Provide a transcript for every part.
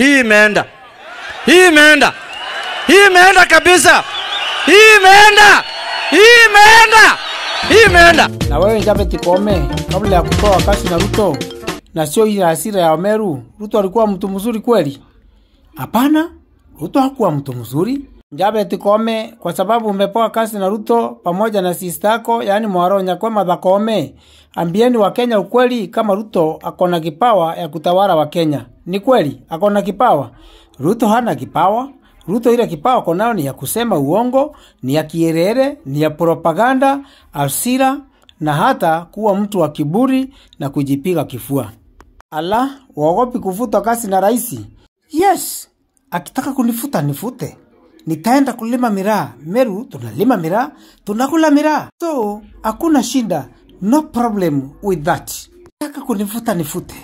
hii imeenda hii imeenda hii imeenda kabisa hii imeenda hii imeenda hii imeenda na wewe njapeti kome kabla ya kutoa kasi na ruto na sio ile hasira ya omeru ruto alikuwa mtu mzuri kweli hapana ruto hakuwa mtu mzuri njabe tikome kwa sababu umepoa kasi na Ruto pamoja na sistako, yaani Mwaronya Kwema Dhakome. Ambieni wa Kenya ukweli kama Ruto akona kipawa ya kutawala Kenya. Ni kweli akona kipawa. Ruto hana kipawa. Ruto ile kipawa konao ni ya kusema uongo, ni ya kierere, ni ya propaganda, asira na hata kuwa mtu wa kiburi na kujipiga kifua. Ala, waogopi kufutwa kasi na raisi? Yes, akitaka kunifuta nifute nitaenda kulima miraa meru tunalima miraa tunakula miraa so hakuna shida no problem with that taka kunifuta nifute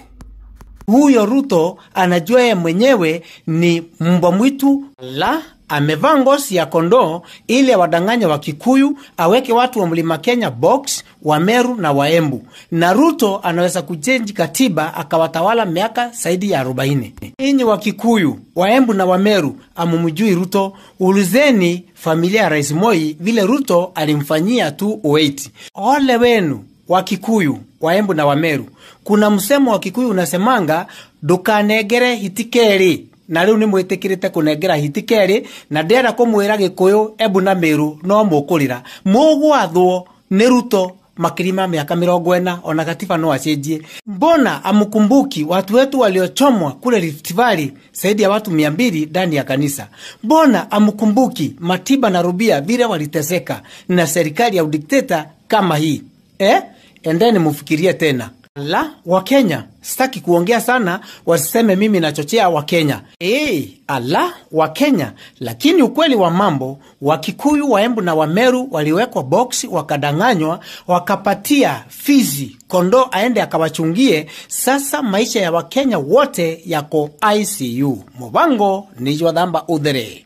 huyo ruto anajua ye mwenyewe ni mbwa mwitu la amevaa ngosi ya kondoo ili awadanganya wa Kikuyu, aweke watu wa mlima Kenya box wa Meru na Waembu, na Ruto anaweza kujenji katiba akawatawala miaka zaidi ya arobaini. Inyi wa Kikuyu, Waembu na Wameru amumjui Ruto, ulizeni familia ya Rais Moi vile Ruto alimfanyia tu uweiti. Ole wenu wa Kikuyu, Waembu na Wameru, kuna msemo wa Kikuyu unasemanga ndukanengere hitikeri na riu ni mwitikirite kunengera hitikeri na ndiera kumwira Gikuyu, Embu na Meru no mukurira mugwathwo ni Ruto makirima miaka mirongo ena ona gatiba no acenjie. Mbona amukumbuki watu wetu waliochomwa kule Rift Valley zaidi ya watu mia mbili ndani ya kanisa? Mbona amukumbuki Matiba na Rubia vile waliteseka na serikali ya udikteta kama hii eh? Endeni mufikirie tena. La Wakenya sitaki kuongea sana, wasiseme mimi nachochea Wakenya. e, ala Wakenya, lakini ukweli wa mambo, Wakikuyu, Waembu na Wameru waliwekwa boksi, wakadanganywa, wakapatia Fizi kondoo aende akawachungie. Sasa maisha ya Wakenya wote yako ICU. Mubango nijwa dhamba Udhere.